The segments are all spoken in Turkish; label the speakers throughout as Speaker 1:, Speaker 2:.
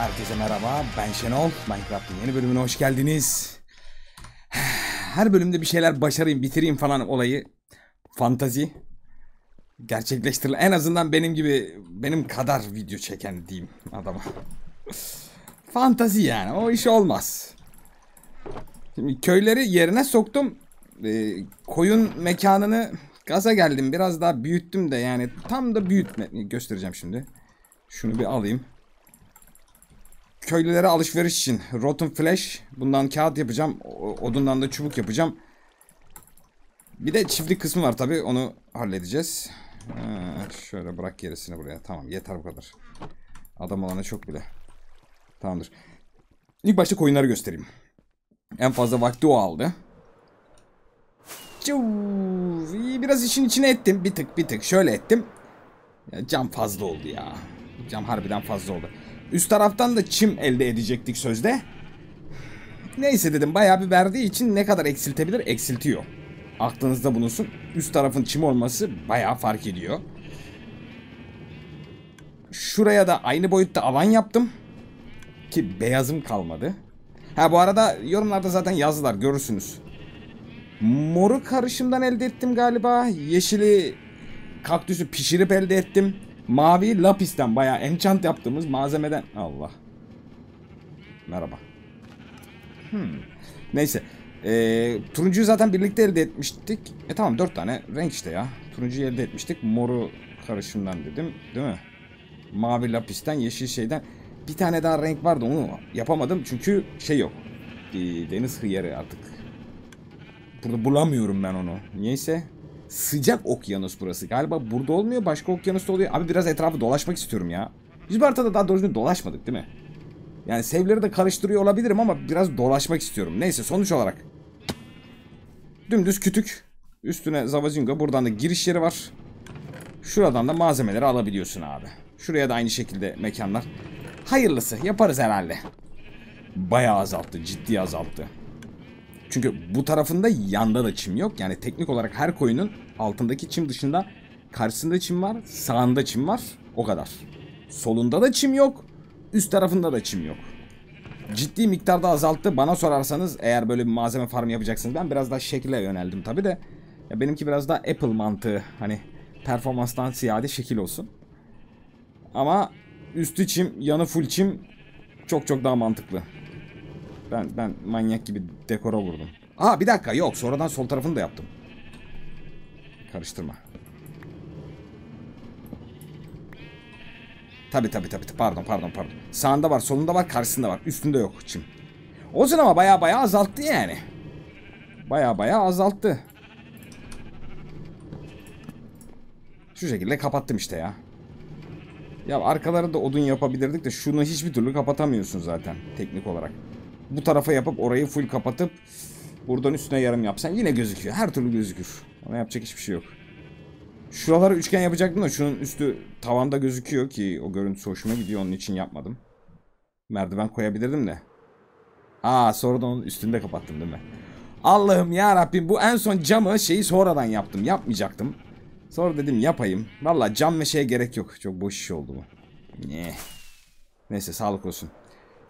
Speaker 1: Herkese merhaba, ben Şenol. Minecraft'ın yeni bölümüne hoş geldiniz. Her bölümde bir şeyler başarayım, bitireyim falan olayı. Fantazi. Gerçekleştirilen, en azından benim gibi, benim kadar video çeken diyeyim adama. Fantazi yani, o iş olmaz. Şimdi köyleri yerine soktum. Ee, koyun mekanını gaza geldim, biraz daha büyüttüm de yani tam da büyütme... Göstereceğim şimdi. Şunu bir alayım köylülere alışveriş için. Rotten flesh. Bundan kağıt yapacağım. Odundan da çubuk yapacağım. Bir de çiftlik kısmı var tabi. Onu halledeceğiz. Ha, ee, şöyle bırak gerisini buraya. Tamam yeter bu kadar. Adam olana çok bile. Tamamdır. İlk başta koyunları göstereyim. En fazla vakti o aldı. Biraz işin içine ettim. Bir tık bir tık şöyle ettim. Ya, cam fazla oldu ya. Cam harbiden fazla oldu. Üst taraftan da çim elde edecektik sözde. Neyse dedim bayağı bir verdiği için ne kadar eksiltebilir eksiltiyor. Aklınızda bulunsun. Üst tarafın çim olması bayağı fark ediyor. Şuraya da aynı boyutta alan yaptım. Ki beyazım kalmadı. Ha bu arada yorumlarda zaten yazdılar görürsünüz. Moru karışımdan elde ettim galiba. Yeşili kaktüsü pişirip elde ettim. Mavi lapisten baya enchant yaptığımız malzemeden. Allah. Merhaba. Hmm. Neyse. Ee, turuncuyu zaten birlikte elde etmiştik. E tamam dört tane renk işte ya. Turuncuyu elde etmiştik. Moru karışımdan dedim. Değil mi? Mavi lapisten, yeşil şeyden. Bir tane daha renk vardı onu yapamadım. Çünkü şey yok. Ee, deniz hıyarı artık. Burada bulamıyorum ben onu. Niyeyse sıcak okyanus burası. Galiba burada olmuyor başka okyanusta oluyor. Abi biraz etrafı dolaşmak istiyorum ya. biz Isparta'da daha doğrusu dolaşmadık değil mi? Yani sevleri de karıştırıyor olabilirim ama biraz dolaşmak istiyorum. Neyse sonuç olarak. Dümdüz kütük. Üstüne Zavazingo. Buradan da giriş yeri var. Şuradan da malzemeleri alabiliyorsun abi. Şuraya da aynı şekilde mekanlar. Hayırlısı yaparız herhalde. Bayağı azalttı ciddi azalttı. Çünkü bu tarafında yanda da çim yok. Yani teknik olarak her koyunun altındaki çim dışında karşısında çim var, sağında çim var. O kadar. Solunda da çim yok, üst tarafında da çim yok. Ciddi miktarda azalttı. Bana sorarsanız eğer böyle bir malzeme farm yapacaksınız. Ben biraz daha şekile yöneldim tabi de. Ya benimki biraz daha Apple mantığı. Hani performanstan ziyade şekil olsun. Ama üstü çim, yanı full çim çok çok daha mantıklı. Ben ben manyak gibi dekora vurdum. Aa bir dakika yok sonradan sol tarafını da yaptım. Karıştırma. Tabi tabi tabi pardon pardon pardon. Sağında var solunda var karşısında var üstünde yok çim. Olsun ama baya baya azalttı yani. Baya baya azalttı. Şu şekilde kapattım işte ya. Ya arkaları da odun yapabilirdik de şunu hiçbir türlü kapatamıyorsun zaten teknik olarak bu tarafa yapıp orayı full kapatıp buradan üstüne yarım yapsan yine gözüküyor. Her türlü gözükür. Ona yapacak hiçbir şey yok. Şuraları üçgen yapacaktım da şunun üstü tavanda gözüküyor ki o görüntü hoşuma gidiyor onun için yapmadım. Merdiven koyabilirdim de. Aa sonra da onun üstünde kapattım değil mi? Allah'ım ya Rabbim bu en son camı şeyi sonradan yaptım. Yapmayacaktım. Sonra dedim yapayım. Valla cam ve şeye gerek yok. Çok boş iş oldu bu. Ne? Neyse sağlık olsun.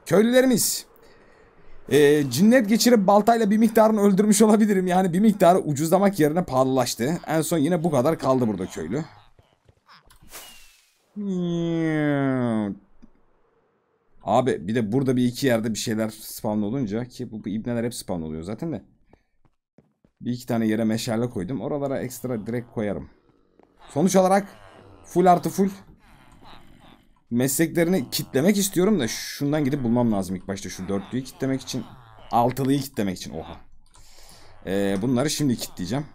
Speaker 1: Köylülerimiz e, cinnet geçirip baltayla bir miktarını öldürmüş olabilirim. Yani bir miktarı ucuzlamak yerine pahalılaştı. En son yine bu kadar kaldı burada köylü. Abi bir de burada bir iki yerde bir şeyler spawn olunca ki bu, bu ibneler hep spawn oluyor zaten de. Bir iki tane yere meşale koydum. Oralara ekstra direkt koyarım. Sonuç olarak full artı full mesleklerini kitlemek istiyorum da şundan gidip bulmam lazım ilk başta şu dörtlüyü kitlemek için. Altılıyı kitlemek için oha. Ee, bunları şimdi kitleyeceğim.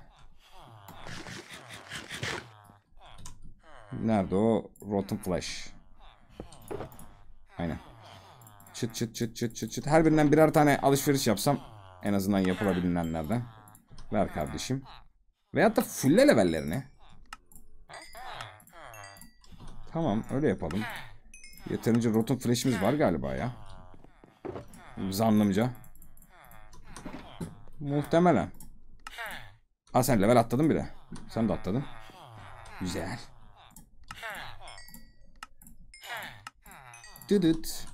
Speaker 1: Nerede o? Rotten Flash. Aynen. Çıt çıt çıt çıt çıt çıt. Her birinden birer tane alışveriş yapsam en azından yapılabilenlerden. Ver kardeşim. Veyahut da fulle levellerini. Tamam öyle yapalım. Yeterince rotun flash'imiz var galiba ya. Zannımca. Muhtemelen. Ha sen level atladın bile. Sen de atladın. Güzel. Düdüt.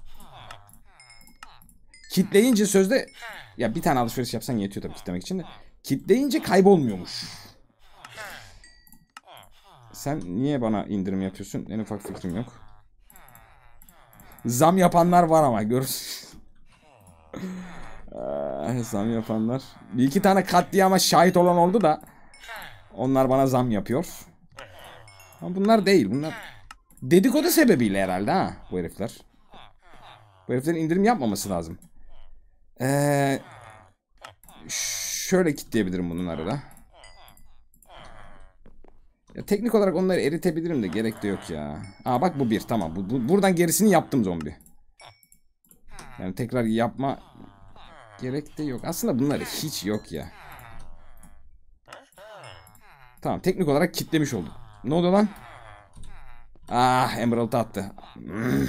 Speaker 1: Kitleyince sözde ya bir tane alışveriş yapsan yetiyor tabii kitlemek için de. Kitleyince kaybolmuyormuş. Sen niye bana indirim yapıyorsun? En ufak fikrim yok. Zam yapanlar var ama görürsün. Ah, zam yapanlar. Bir iki tane ama şahit olan oldu da. Onlar bana zam yapıyor. Ama bunlar değil. Bunlar dedikodu sebebiyle herhalde ha bu herifler. Bu heriflerin indirim yapmaması lazım. Ee, şöyle kitleyebilirim bunun arada. Ya teknik olarak onları eritebilirim de gerek de yok ya. Aa bak bu bir tamam. Bu, bu, buradan gerisini yaptım zombi. Yani tekrar yapma gerek de yok. Aslında bunları hiç yok ya. Tamam teknik olarak kitlemiş oldum. Ne oldu lan? Ah Emerald attı.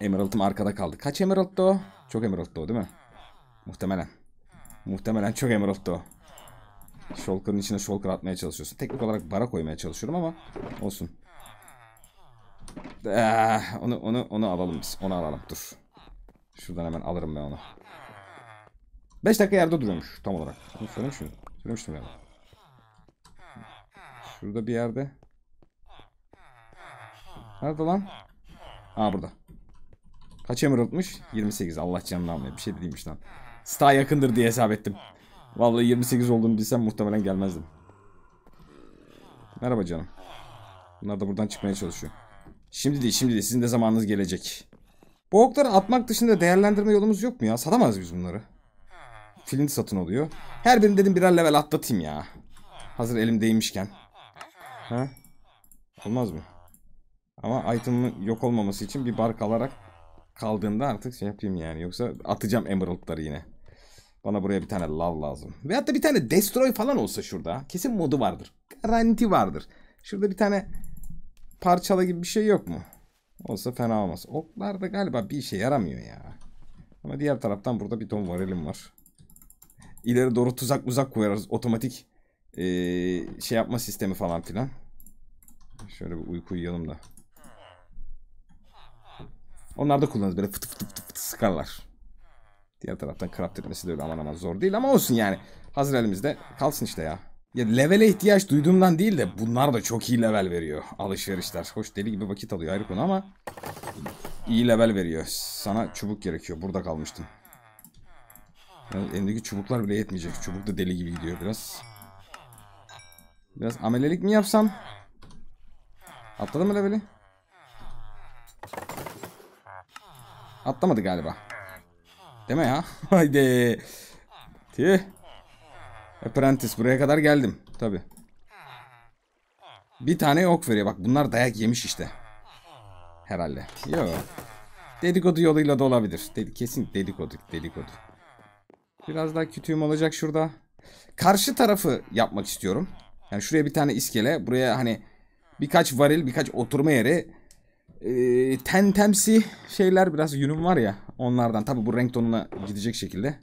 Speaker 1: Emerald'ım arkada kaldı. Kaç Emerald'dı o? Çok Emerald'dı o değil mi? Muhtemelen. Muhtemelen çok Emerald'dı o. Shulker'ın içine Shulker atmaya çalışıyorsun. Teknik olarak bara koymaya çalışıyorum ama olsun. Ee, onu onu onu alalım biz. Onu alalım. Dur. Şuradan hemen alırım ben onu. 5 dakika yerde duruyormuş tam olarak. Bunu söylemiştim. Söylemiştim yani. Şurada bir yerde. Nerede lan? Aa burada. Kaç emeraldmış? 28. Allah canını almıyor. Bir şey değilmiş lan. Sta yakındır diye hesap ettim. Vallahi 28 olduğunu bilsem muhtemelen gelmezdim. Merhaba canım. Bunlar da buradan çıkmaya çalışıyor. Şimdi değil şimdi değil sizin de zamanınız gelecek. Bu okları atmak dışında değerlendirme yolumuz yok mu ya? Satamaz biz bunları. Flint satın oluyor. Her birini dedim birer level atlatayım ya. Hazır elimdeymişken. Ha? Olmaz mı? Ama item'ın yok olmaması için bir bark alarak kaldığında artık şey yapayım yani. Yoksa atacağım emerald'ları yine. Bana buraya bir tane lav lazım. Veyahut da bir tane destroy falan olsa şurada. Kesin modu vardır. Garanti vardır. Şurada bir tane parçala gibi bir şey yok mu? Olsa fena olmaz. Oklar da galiba bir işe yaramıyor ya. Ama diğer taraftan burada bir ton varelim var. İleri doğru tuzak uzak koyarız. Otomatik ee, şey yapma sistemi falan filan. Şöyle bir uyku uyuyalım da. Onlar da kullanırız böyle fıtı fıtı fıtı, fıtı sıkarlar. Diğer taraftan craft etmesi de öyle aman aman zor değil ama olsun yani. Hazır elimizde kalsın işte ya. Ya levele ihtiyaç duyduğumdan değil de bunlar da çok iyi level veriyor alışverişler. Hoş deli gibi vakit alıyor ayrı konu ama iyi level veriyor. Sana çubuk gerekiyor. Burada kalmıştım. Yani elimdeki çubuklar bile yetmeyecek. Çubuk da deli gibi gidiyor biraz. Biraz amelelik mi yapsam? Atladı mı leveli? Atlamadı galiba. Değil mi ya? Haydi. Tüh. Apprentice buraya kadar geldim. Tabi. Bir tane ok veriyor. Bak bunlar dayak yemiş işte. Herhalde. yok Dedikodu yoluyla da olabilir. Dedi, kesin dedikodu. Dedikodu. Biraz daha kütüğüm olacak şurada. Karşı tarafı yapmak istiyorum. Yani şuraya bir tane iskele. Buraya hani birkaç varil birkaç oturma yeri e, ee, tentemsi şeyler biraz yünüm var ya onlardan. Tabi bu renk tonuna gidecek şekilde.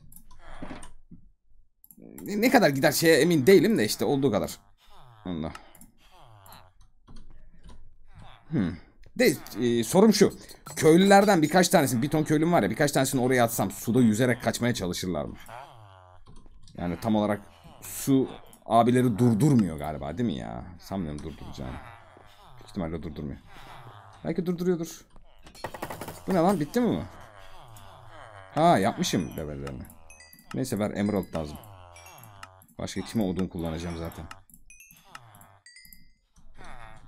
Speaker 1: Ne kadar gider şeye emin değilim de işte olduğu kadar. Allah. Hmm. De e, sorum şu. Köylülerden birkaç tanesini, bir ton köylüm var ya birkaç tanesini oraya atsam suda yüzerek kaçmaya çalışırlar mı? Yani tam olarak su abileri durdurmuyor galiba değil mi ya? Sanmıyorum durduracağını. Büyük ihtimalle durdurmuyor. Belki durduruyordur. Bu ne lan? Bitti mi bu? Ha yapmışım levellerini. Neyse ben emerald lazım. Başka kime odun kullanacağım zaten.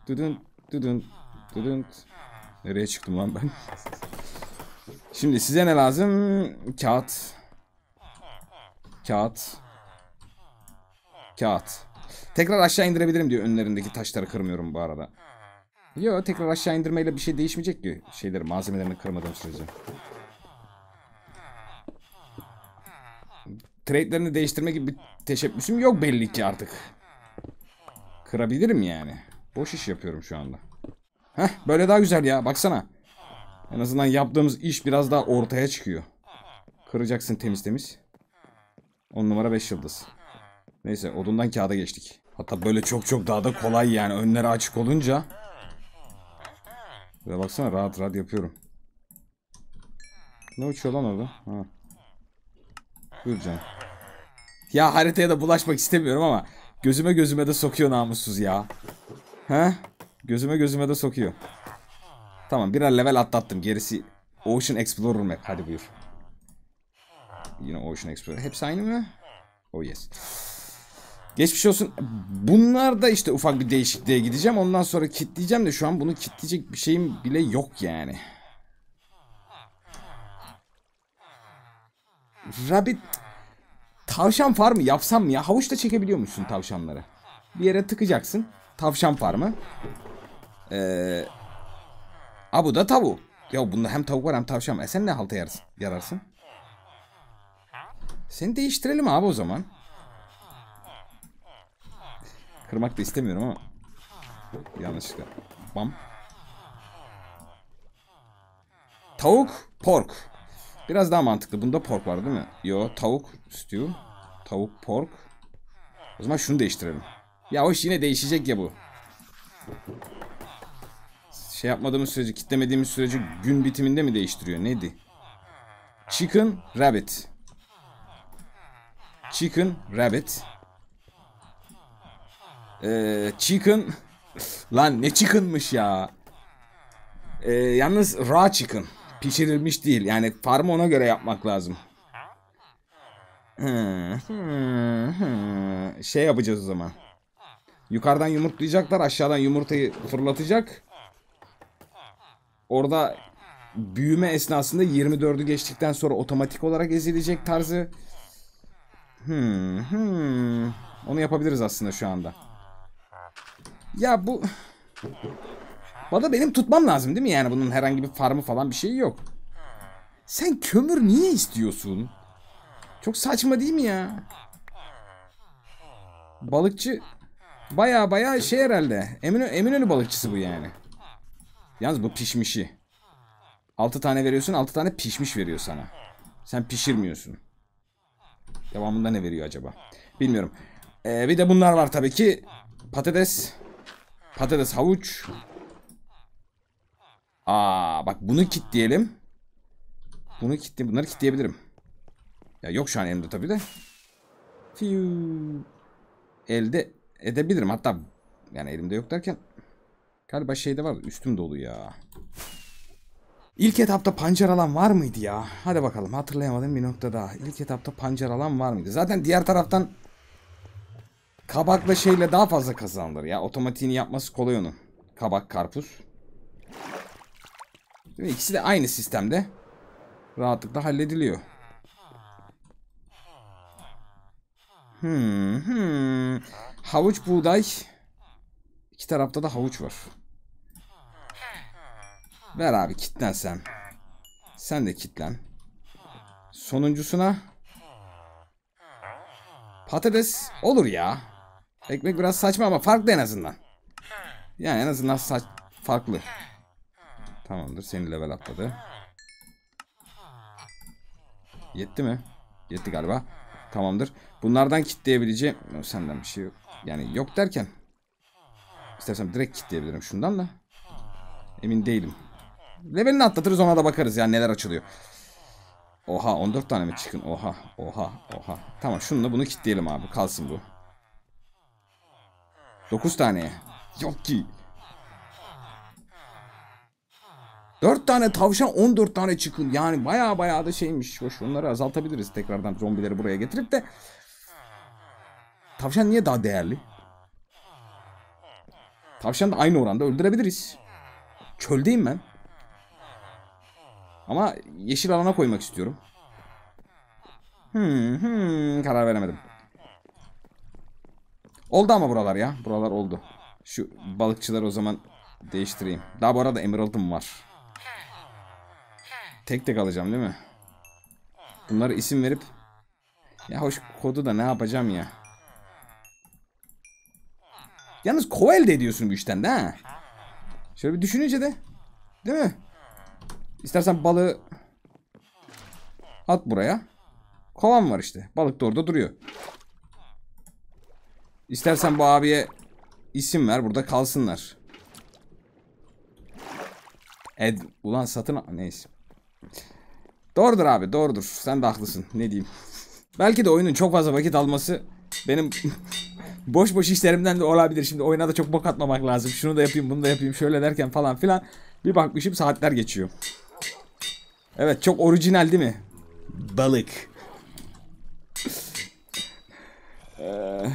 Speaker 1: Düdün düdün düdün. Nereye çıktım lan ben? Şimdi size ne lazım? Kağıt. Kağıt. Kağıt. Tekrar aşağı indirebilirim diyor önlerindeki taşları kırmıyorum bu arada. Yok tekrar aşağı indirmeyle bir şey değişmeyecek ki şeyleri malzemelerini kırmadığım sürece. Trade'lerini değiştirme gibi bir teşebbüsüm yok belli ki artık. Kırabilirim yani. Boş iş yapıyorum şu anda. Heh böyle daha güzel ya baksana. En azından yaptığımız iş biraz daha ortaya çıkıyor. Kıracaksın temiz temiz. 10 numara 5 yıldız. Neyse odundan kağıda geçtik. Hatta böyle çok çok daha da kolay yani önleri açık olunca ya baksana rahat rahat yapıyorum. Ne uçuyor lan orada? Ha. Dur canım. Ya haritaya da bulaşmak istemiyorum ama gözüme gözüme de sokuyor namussuz ya. He? Gözüme gözüme de sokuyor. Tamam birer level atlattım. Gerisi Ocean Explorer map. Hadi buyur. Yine Ocean Explorer. Hepsi aynı mı? Oh yes. Geçmiş olsun. Bunlar da işte ufak bir değişikliğe gideceğim. Ondan sonra kitleyeceğim de şu an bunu kitleyecek bir şeyim bile yok yani. Rabbit tavşan farmı yapsam mı ya? çekebiliyor musun tavşanları. Bir yere tıkacaksın. Tavşan farmı. Ee, bu da tavu. Ya bunda hem tavuk var hem tavşan var. E sen ne halta yararsın? yararsın? Seni değiştirelim abi o zaman. Kırmak da istemiyorum ama. Yanlışlıkla. Bam. Tavuk, pork. Biraz daha mantıklı. Bunda pork var değil mi? Yo, tavuk stew. Tavuk pork. O zaman şunu değiştirelim. Ya hoş yine değişecek ya bu. Şey yapmadığımız sürece, kitlemediğimiz sürece gün bitiminde mi değiştiriyor? Neydi? Chicken rabbit. Chicken rabbit. Ee, chicken. Lan ne chicken'mış ya. Ee, yalnız raw chicken. Pişirilmiş değil. Yani farmı ona göre yapmak lazım. şey yapacağız o zaman. Yukarıdan yumurtlayacaklar. Aşağıdan yumurtayı fırlatacak. Orada büyüme esnasında 24'ü geçtikten sonra otomatik olarak ezilecek tarzı. Hmm, hmm. Onu yapabiliriz aslında şu anda. Ya bu... Bana benim tutmam lazım değil mi yani? Bunun herhangi bir farmı falan bir şeyi yok. Sen kömür niye istiyorsun? Çok saçma değil mi ya? Balıkçı baya baya şey herhalde. Eminönü, Eminönü balıkçısı bu yani. Yalnız bu pişmişi. 6 tane veriyorsun 6 tane pişmiş veriyor sana. Sen pişirmiyorsun. Devamında ne veriyor acaba? Bilmiyorum. Ee, bir de bunlar var tabii ki. Patates. Patates, havuç. Aa bak bunu kitleyelim. Bunu kitle, bunları kitleyebilirim. Ya yok şu an elimde tabii de. Fiu. Elde edebilirim. Hatta yani elimde yok derken galiba şeyde var. Üstüm dolu ya. İlk etapta pancar alan var mıydı ya? Hadi bakalım hatırlayamadım bir nokta daha. İlk etapta pancar alan var mıydı? Zaten diğer taraftan Kabakla şeyle daha fazla kazanılır ya. Otomatiğini yapması kolay onun. Kabak, karpuz. Değil İkisi de aynı sistemde. Rahatlıkla hallediliyor. Hmm, hmm. Havuç, buğday. İki tarafta da havuç var. Ver abi kitlen sen. Sen de kitlen. Sonuncusuna. Patates olur ya. Ekmek biraz saçma ama farklı en azından. Yani en azından saç farklı. Tamamdır. Seni level atladı. Yetti mi? Yetti galiba. Tamamdır. Bunlardan kitleyebileceğim. Senden bir şey yok. Yani yok derken. İstersen direkt kitleyebilirim şundan da. Emin değilim. Levelini atlatırız ona da bakarız ya neler açılıyor. Oha 14 tane mi çıkın? Oha oha oha. Tamam şununla bunu kitleyelim abi. Kalsın bu. 9 tane. Yok ki. 4 tane tavşan 14 tane çıkın. Yani baya baya da şeymiş. Hoş onları azaltabiliriz tekrardan zombileri buraya getirip de. Tavşan niye daha değerli? Tavşan da aynı oranda öldürebiliriz. Çöldeyim ben. Ama yeşil alana koymak istiyorum. Hmm, hmm karar veremedim. Oldu ama buralar ya. Buralar oldu. Şu balıkçıları o zaman değiştireyim. Daha bu arada emerald'ım var. Tek tek alacağım değil mi? Bunlara isim verip ya hoş kodu da ne yapacağım ya. Yalnız kova elde ediyorsun bu işten de ha. Şöyle bir düşününce de. Değil mi? İstersen balığı at buraya. Kovan var işte. Balık da orada duruyor. İstersen bu abiye isim ver. Burada kalsınlar. Ed Ulan satın... Neyse. Doğrudur abi doğrudur. Sen de haklısın. Ne diyeyim. Belki de oyunun çok fazla vakit alması benim boş boş işlerimden de olabilir. Şimdi oyuna da çok bok atmamak lazım. Şunu da yapayım bunu da yapayım şöyle derken falan filan. Bir bakmışım saatler geçiyor. Evet çok orijinal değil mi? Balık. Eee...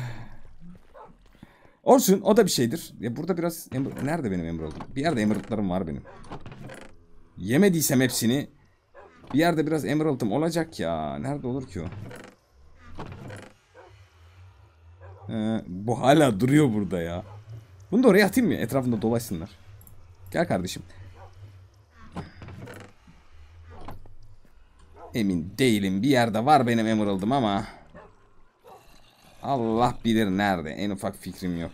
Speaker 1: Olsun o da bir şeydir. Ya burada biraz ember... Nerede benim emerald'ım? Bir yerde emerald'larım var benim. Yemediysem hepsini bir yerde biraz emerald'ım olacak ya. Nerede olur ki o? Ee, bu hala duruyor burada ya. Bunu da oraya atayım mı? Etrafında dolaşsınlar. Gel kardeşim. Emin değilim. Bir yerde var benim emerald'ım ama... Allah bilir nerede. En ufak fikrim yok.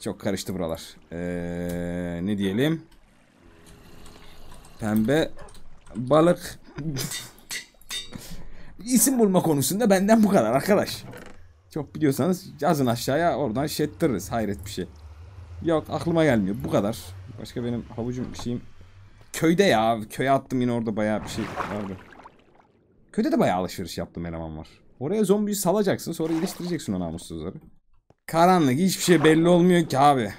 Speaker 1: Çok karıştı buralar. Ee, ne diyelim? Pembe balık. İsim bulma konusunda benden bu kadar arkadaş. Çok biliyorsanız yazın aşağıya oradan şettiririz. Hayret bir şey. Yok aklıma gelmiyor. Bu kadar. Başka benim havucum bir şeyim. Köyde ya. Köye attım yine orada bayağı bir şey vardı. Köyde de bayağı alışveriş yaptım eleman var. Oraya zombiyi salacaksın sonra iyileştireceksin o namussuzları. Karanlık hiçbir şey belli olmuyor ki abi.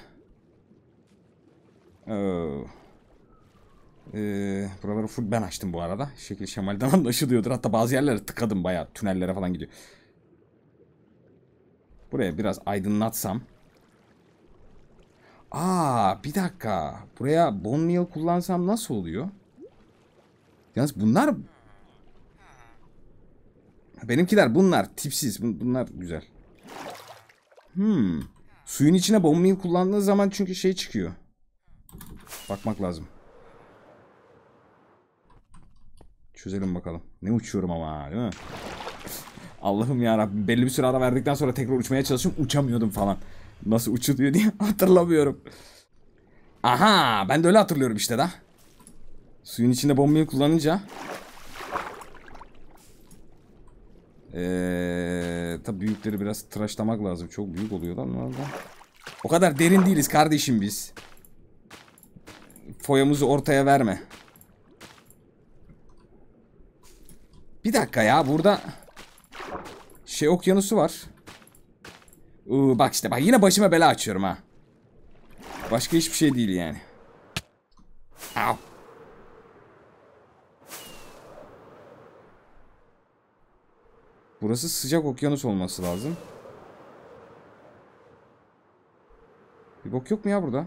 Speaker 1: Ee, buraları full ben açtım bu arada. Şekil şemalden anlaşılıyordur. Hatta bazı yerlere tıkadım bayağı. Tünellere falan gidiyor. Buraya biraz aydınlatsam. Aa bir dakika. Buraya bone meal kullansam nasıl oluyor? Yalnız bunlar Benimkiler bunlar tipsiz. Bunlar güzel. Hmm. Suyun içine bombayı kullandığı zaman çünkü şey çıkıyor. Bakmak lazım. Çözelim bakalım. Ne uçuyorum ama değil mi? Allah'ım ya belli bir süre ara verdikten sonra tekrar uçmaya çalışıyorum uçamıyordum falan. Nasıl uçuluyor diye hatırlamıyorum. Aha ben de öyle hatırlıyorum işte da. Suyun içinde bombayı kullanınca Ee, tabi büyükleri biraz tıraşlamak lazım. Çok büyük oluyorlar onlar da. O kadar derin değiliz kardeşim biz. Foyamızı ortaya verme. Bir dakika ya burada şey okyanusu var. Iı, bak işte bak yine başıma bela açıyorum ha. Başka hiçbir şey değil yani. Ow. Burası sıcak okyanus olması lazım. Bir bok yok mu ya burada?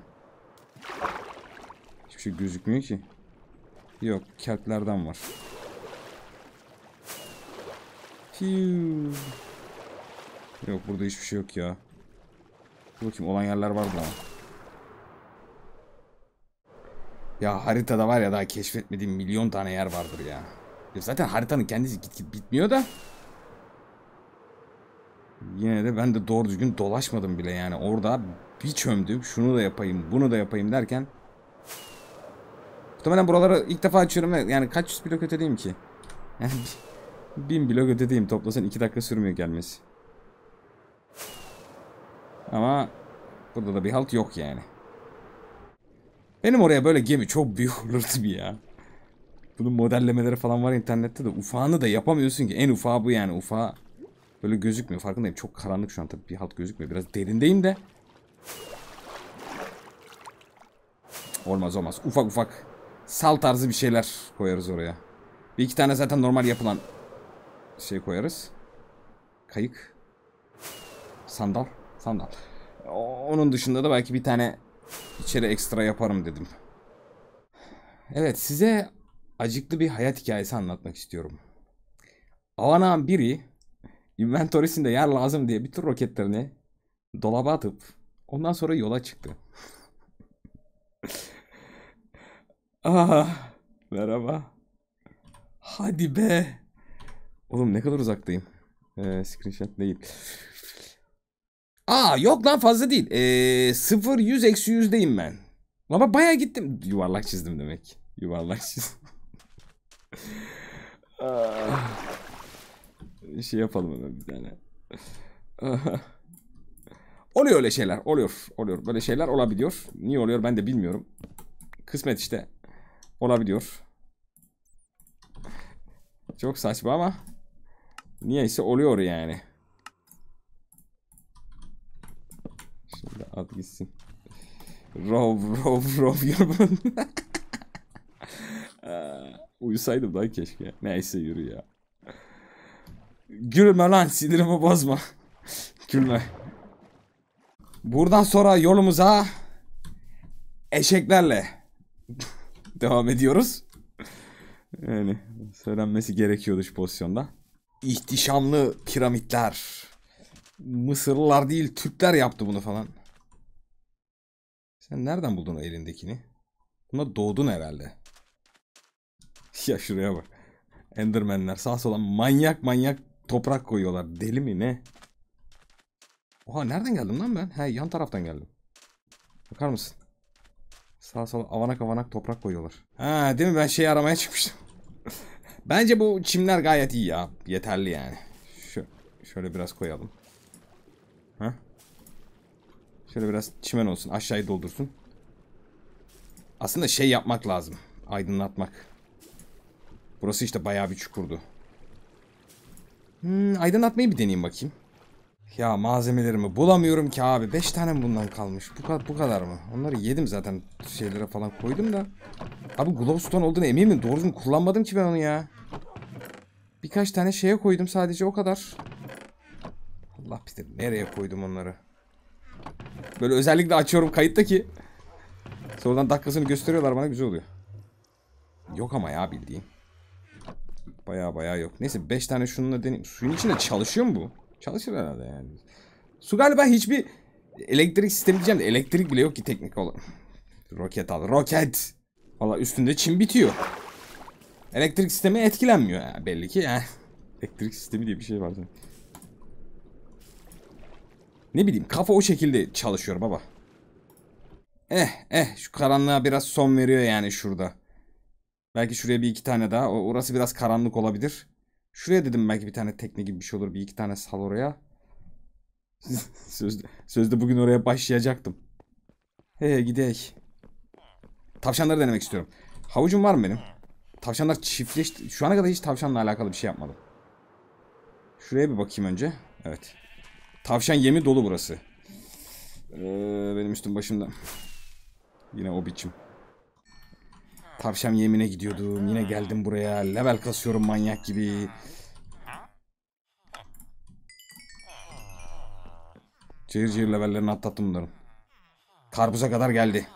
Speaker 1: Hiçbir şey gözükmüyor ki. Yok, kelplerden var. Yok burada hiçbir şey yok ya. Dur bakayım olan yerler var mı? Ya haritada var ya daha keşfetmediğim milyon tane yer vardır ya. ya zaten haritanın kendisi git git bitmiyor da yine de ben de doğru düzgün dolaşmadım bile yani. Orada bir çömdüm. Şunu da yapayım, bunu da yapayım derken. Muhtemelen buraları ilk defa açıyorum ve yani kaç yüz blok ötedeyim ki? Yani bin blok ötedeyim. Toplasan iki dakika sürmüyor gelmesi. Ama burada da bir halt yok yani. Benim oraya böyle gemi çok büyük olurdu bir ya. Bunun modellemeleri falan var internette de ufağını da yapamıyorsun ki. En ufağı bu yani ufağı. Böyle gözükmüyor. Farkındayım. Çok karanlık şu an tabii. Bir halt gözükmüyor. Biraz derindeyim de. Olmaz olmaz. Ufak ufak sal tarzı bir şeyler koyarız oraya. Bir iki tane zaten normal yapılan şey koyarız. Kayık. Sandal. Sandal. Onun dışında da belki bir tane içeri ekstra yaparım dedim. Evet size acıklı bir hayat hikayesi anlatmak istiyorum. Avanan biri inventorisinde yer lazım diye bütün roketlerini dolaba atıp ondan sonra yola çıktı. ah, merhaba. Hadi be. Oğlum ne kadar uzaktayım. Ee, screenshot değil. Aa yok lan fazla değil. Ee, 0 100 eksi 100'deyim ben. Baba baya gittim. Yuvarlak çizdim demek. Yuvarlak çizdim. Ah şey yapalım hemen bir tane. oluyor öyle şeyler. Oluyor. Oluyor. Böyle şeyler olabiliyor. Niye oluyor ben de bilmiyorum. Kısmet işte. Olabiliyor. Çok saçma ama niyeyse oluyor yani. Şimdi at gitsin. Rov rov rov yorman. Uyusaydım daha keşke. Neyse yürü ya. Gülme lan sinirimi bozma. Gülme. Buradan sonra yolumuza eşeklerle devam ediyoruz. Yani söylenmesi gerekiyordu şu pozisyonda. İhtişamlı piramitler. Mısırlılar değil Türkler yaptı bunu falan. Sen nereden buldun o elindekini? Buna doğdun herhalde. Ya şuraya bak. Endermenler sağ sola manyak manyak toprak koyuyorlar. Deli mi ne? Oha nereden geldim lan ben? He yan taraftan geldim. Bakar mısın? Sağ sola avanak avanak toprak koyuyorlar. Ha değil mi ben şeyi aramaya çıkmıştım. Bence bu çimler gayet iyi ya. Yeterli yani. Şu, şöyle biraz koyalım. Ha? Şöyle biraz çimen olsun. Aşağıyı doldursun. Aslında şey yapmak lazım. Aydınlatmak. Burası işte bayağı bir çukurdu. Hmm, aydınlatmayı bir deneyeyim bakayım. Ya malzemelerimi bulamıyorum ki abi. 5 tane bundan kalmış. Bu, kadar, bu kadar mı? Onları yedim zaten. Şeylere falan koydum da. Abi glowstone olduğunu eminim. Doğru düzgün kullanmadım ki ben onu ya. Birkaç tane şeye koydum sadece o kadar. Allah bilir nereye koydum onları. Böyle özellikle açıyorum kayıtta ki. Sonradan dakikasını gösteriyorlar bana güzel oluyor. Yok ama ya bildiğin. Baya baya yok. Neyse 5 tane şununla deneyim. Suyun içinde çalışıyor mu bu? Çalışır herhalde yani. Su galiba hiçbir elektrik sistemi diyeceğim de elektrik bile yok ki teknik olarak. roket al. Roket. Valla üstünde çim bitiyor. Elektrik sistemi etkilenmiyor yani belli ki yani. elektrik sistemi diye bir şey var. Ne bileyim kafa o şekilde çalışıyor baba. Eh eh şu karanlığa biraz son veriyor yani şurada. Belki şuraya bir iki tane daha. Orası biraz karanlık olabilir. Şuraya dedim belki bir tane tekne gibi bir şey olur. Bir iki tane sal oraya. sözde, sözde bugün oraya başlayacaktım. He gidek. Tavşanları denemek istiyorum. Havucum var mı benim? Tavşanlar çiftleşti. Şu ana kadar hiç tavşanla alakalı bir şey yapmadım. Şuraya bir bakayım önce. Evet. Tavşan yemi dolu burası. Ee, benim üstüm başımda. Yine o biçim. Tavşan yemine gidiyordum. Yine hmm. geldim buraya. Level kasıyorum manyak gibi. Çevir çevir levellerini atlattım bunların. Karpuza kadar geldi.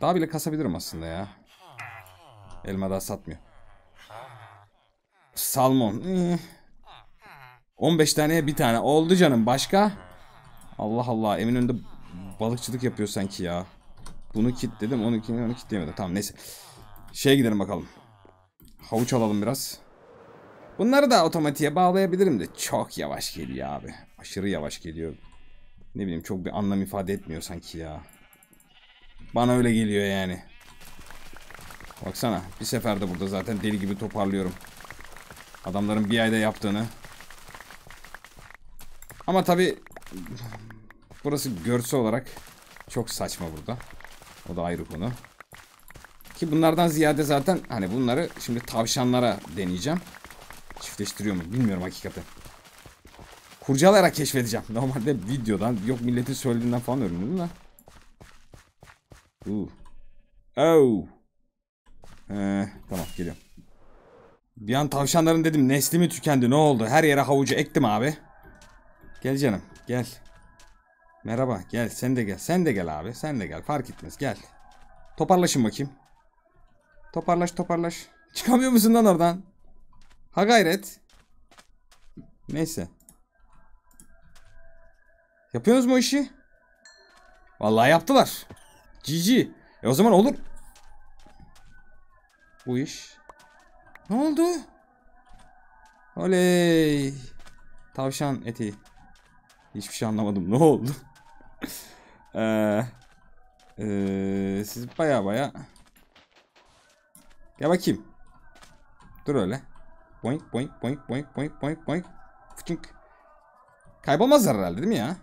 Speaker 1: Daha bile kasabilirim aslında ya. Elma daha satmıyor. Salmon. 15 hmm. taneye bir tane. Oldu canım. Başka? Allah Allah. Emin önünde balıkçılık yapıyor sanki ya. Bunu kilitledim. Onu, onu kilitleyemedim. Tamam neyse. Şeye gidelim bakalım. Havuç alalım biraz. Bunları da otomatiğe bağlayabilirim de çok yavaş geliyor abi. Aşırı yavaş geliyor. Ne bileyim çok bir anlam ifade etmiyor sanki ya. Bana öyle geliyor yani. Baksana bir seferde burada zaten deli gibi toparlıyorum. Adamların bir ayda yaptığını. Ama tabi burası görsel olarak çok saçma burada. O da ayrı konu. Ki bunlardan ziyade zaten hani bunları şimdi tavşanlara deneyeceğim. Çiftleştiriyor mu bilmiyorum hakikaten. Kurcalayarak keşfedeceğim. Normalde videodan yok milletin söylediğinden falan öğreniyordum da. Uh. Oh. Ee, tamam geliyorum. Bir an tavşanların dedim nesli mi tükendi ne oldu? Her yere havucu ektim abi. Gel canım gel. Merhaba gel sen de gel. Sen de gel abi. Sen de gel. Fark etmez gel. Toparlaşın bakayım. Toparlaş toparlaş. Çıkamıyor musun lan oradan? Ha gayret. Neyse. Yapıyorsunuz mu işi? Vallahi yaptılar. Cici. E o zaman olur. Bu iş. Ne oldu? Oley. Tavşan eti. Hiçbir şey anlamadım. Ne oldu? ee, e, siz baya baya Gel bakayım. Dur öyle. Boink boink boink boink boink boink boink. Fıçınk. Kaybolmazlar herhalde değil mi ya?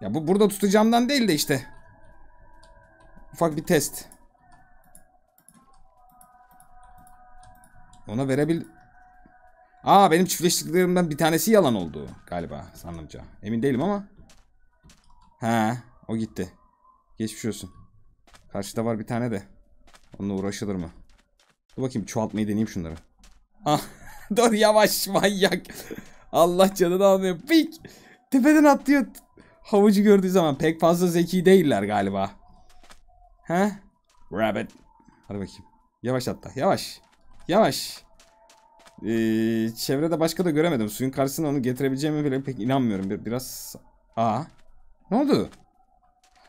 Speaker 1: Ya bu burada tutacağımdan değil de işte. Ufak bir test. Ona verebil... Aa benim çiftleştiklerimden bir tanesi yalan oldu galiba sanırımca. Emin değilim ama. He o gitti. Geçmiş olsun. Karşıda var bir tane de. Onunla uğraşılır mı? Dur bakayım çoğaltmayı deneyeyim şunları. Ah dur yavaş manyak. Allah canını almıyor. Pik. Tepeden atlıyor. Havucu gördüğü zaman pek fazla zeki değiller galiba. He? Rabbit. Hadi bakayım. Yavaş atla. Yavaş. Yavaş. Ee, çevrede başka da göremedim. Suyun karşısına onu getirebileceğimi bile pek inanmıyorum. Bir, biraz... Aa. Ne oldu?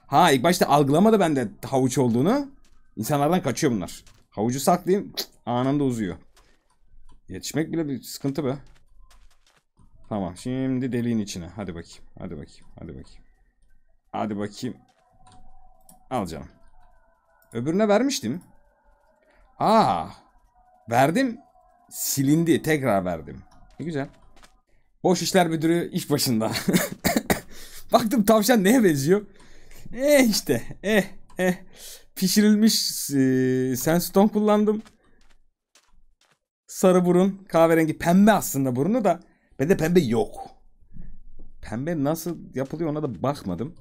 Speaker 1: Ha ilk başta algılamadı bende havuç olduğunu. İnsanlardan kaçıyor bunlar. Havucu saklayayım anında uzuyor. Yetişmek bile bir sıkıntı be. Tamam şimdi deliğin içine. Hadi bakayım. Hadi bakayım. Hadi bakayım. Hadi bakayım. Al canım. Öbürüne vermiştim. Aa. Verdim silindi. Tekrar verdim. Ne güzel. Boş işler müdürü iş başında. Baktım tavşan neye benziyor? Eh işte. Eh eh. Pişirilmiş e, senston kullandım. Sarı burun. Kahverengi pembe aslında burunu da. Bende pembe yok. Pembe nasıl yapılıyor ona da bakmadım.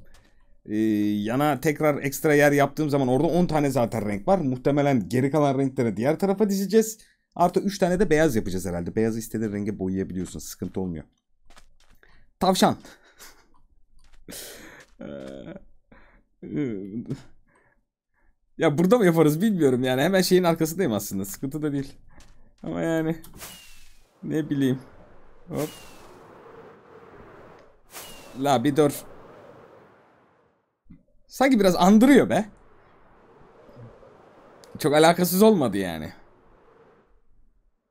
Speaker 1: Ee, yana tekrar ekstra yer yaptığım zaman orada 10 tane zaten renk var. Muhtemelen geri kalan renkleri diğer tarafa dizeceğiz. Artı 3 tane de beyaz yapacağız herhalde. Beyazı istediğin renge boyayabiliyorsun. Sıkıntı olmuyor. Tavşan. Ee, ya burada mı yaparız bilmiyorum yani. Hemen şeyin arkasındayım aslında. Sıkıntı da değil. Ama yani ne bileyim. Hop. La bir dur. Sanki biraz andırıyor be. Çok alakasız olmadı yani.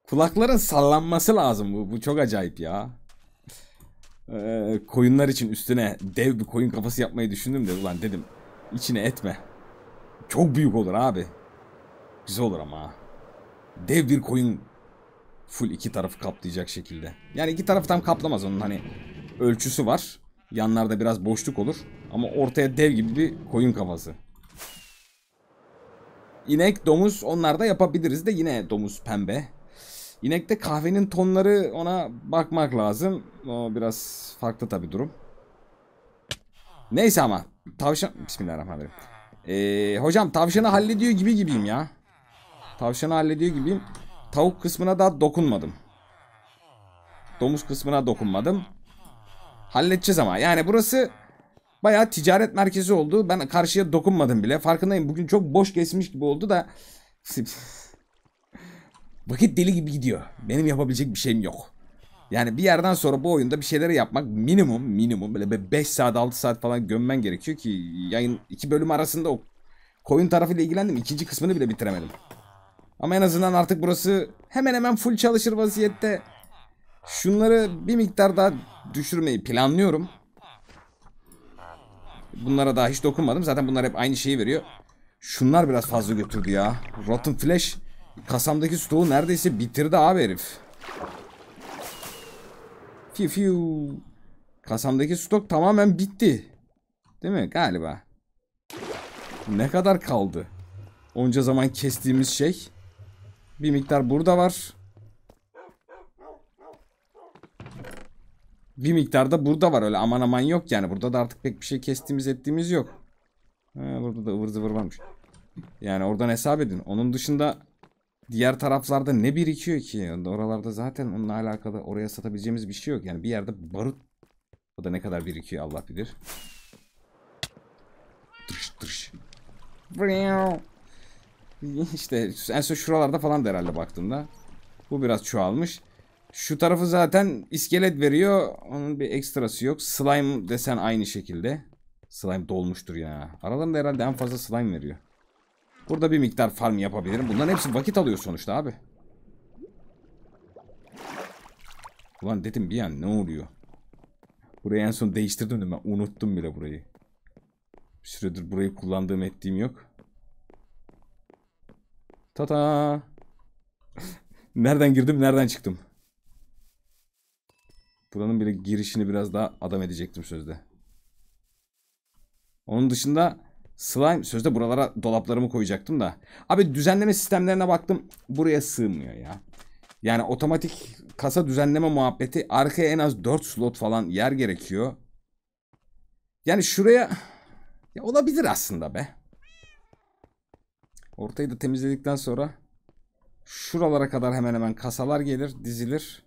Speaker 1: Kulakların sallanması lazım bu. Bu çok acayip ya. Ee, koyunlar için üstüne dev bir koyun kafası yapmayı düşündüm de ulan dedim içine etme. Çok büyük olur abi. Güzel olur ama. Dev bir koyun full iki tarafı kaplayacak şekilde. Yani iki tarafı tam kaplamaz onun hani ölçüsü var. Yanlarda biraz boşluk olur ama ortaya dev gibi bir koyun kafası. İnek, domuz onlar da yapabiliriz de yine domuz pembe. İnekte kahvenin tonları ona bakmak lazım. O biraz farklı tabi durum. Neyse ama. Tavşan... Bismillahirrahmanirrahim. Ee, hocam tavşanı hallediyor gibi gibiyim ya. Tavşanı hallediyor gibiyim. Tavuk kısmına daha dokunmadım. Domuz kısmına dokunmadım. Halledeceğiz ama. Yani burası bayağı ticaret merkezi oldu. Ben karşıya dokunmadım bile. Farkındayım. Bugün çok boş kesmiş gibi oldu da... Vakit deli gibi gidiyor. Benim yapabilecek bir şeyim yok. Yani bir yerden sonra bu oyunda bir şeyleri yapmak minimum minimum böyle 5 saat 6 saat falan gömmen gerekiyor ki yayın iki bölüm arasında o koyun tarafıyla ilgilendim. ikinci kısmını bile bitiremedim. Ama en azından artık burası hemen hemen full çalışır vaziyette. Şunları bir miktar daha düşürmeyi planlıyorum. Bunlara daha hiç dokunmadım. Zaten bunlar hep aynı şeyi veriyor. Şunlar biraz fazla götürdü ya. Rotten Flash Kasamdaki stoğu neredeyse bitirdi abi herif. Fiu fiu. Kasamdaki stok tamamen bitti. Değil mi galiba? Ne kadar kaldı? Onca zaman kestiğimiz şey. Bir miktar burada var. Bir miktar da burada var öyle aman aman yok yani. Burada da artık pek bir şey kestiğimiz ettiğimiz yok. Ha, burada da ıvır zıvır varmış. Yani oradan hesap edin. Onun dışında diğer taraflarda ne birikiyor ki? Oralarda zaten onunla alakalı oraya satabileceğimiz bir şey yok. Yani bir yerde barut o da ne kadar birikiyor Allah bilir. Dırış dırış. İşte en son şuralarda falan da herhalde baktığımda. Bu biraz çoğalmış. Şu tarafı zaten iskelet veriyor. Onun bir ekstrası yok. Slime desen aynı şekilde. Slime dolmuştur ya. Aralarında herhalde en fazla slime veriyor. Burada bir miktar farm yapabilirim. Bunların hepsi vakit alıyor sonuçta abi. Ulan dedim bir an ne oluyor? Burayı en son değiştirdim de ben unuttum bile burayı. Bir süredir burayı kullandığım ettiğim yok. Tata. nereden girdim nereden çıktım? Buranın bile girişini biraz daha adam edecektim sözde. Onun dışında Slime sözde buralara dolaplarımı koyacaktım da. Abi düzenleme sistemlerine baktım. Buraya sığmıyor ya. Yani otomatik kasa düzenleme muhabbeti arkaya en az 4 slot falan yer gerekiyor. Yani şuraya ya olabilir aslında be. Ortayı da temizledikten sonra şuralara kadar hemen hemen kasalar gelir, dizilir.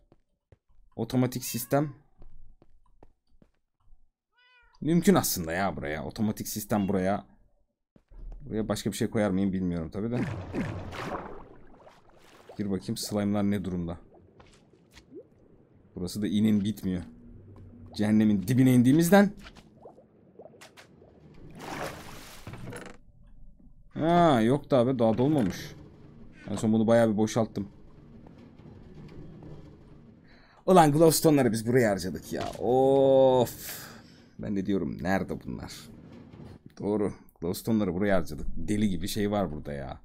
Speaker 1: Otomatik sistem. Mümkün aslında ya buraya. Otomatik sistem buraya Buraya başka bir şey koyar mıyım bilmiyorum tabi de. Gir bakayım slime'lar ne durumda. Burası da inin bitmiyor. Cehennemin dibine indiğimizden. Ha yok da abi daha dolmamış. En son bunu bayağı bir boşalttım. Ulan glowstone'ları biz buraya harcadık ya. Of. Ben de diyorum nerede bunlar? Doğru. Glowstone'ları buraya harcadık. Deli gibi şey var burada ya.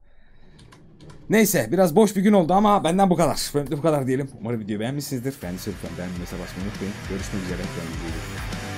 Speaker 1: Neyse biraz boş bir gün oldu ama benden bu kadar. Benden bu kadar diyelim. Umarım video beğenmişsinizdir. Beğendiyseniz lütfen beğenmeyi basmayı unutmayın. Görüşmek üzere. Kendinize iyi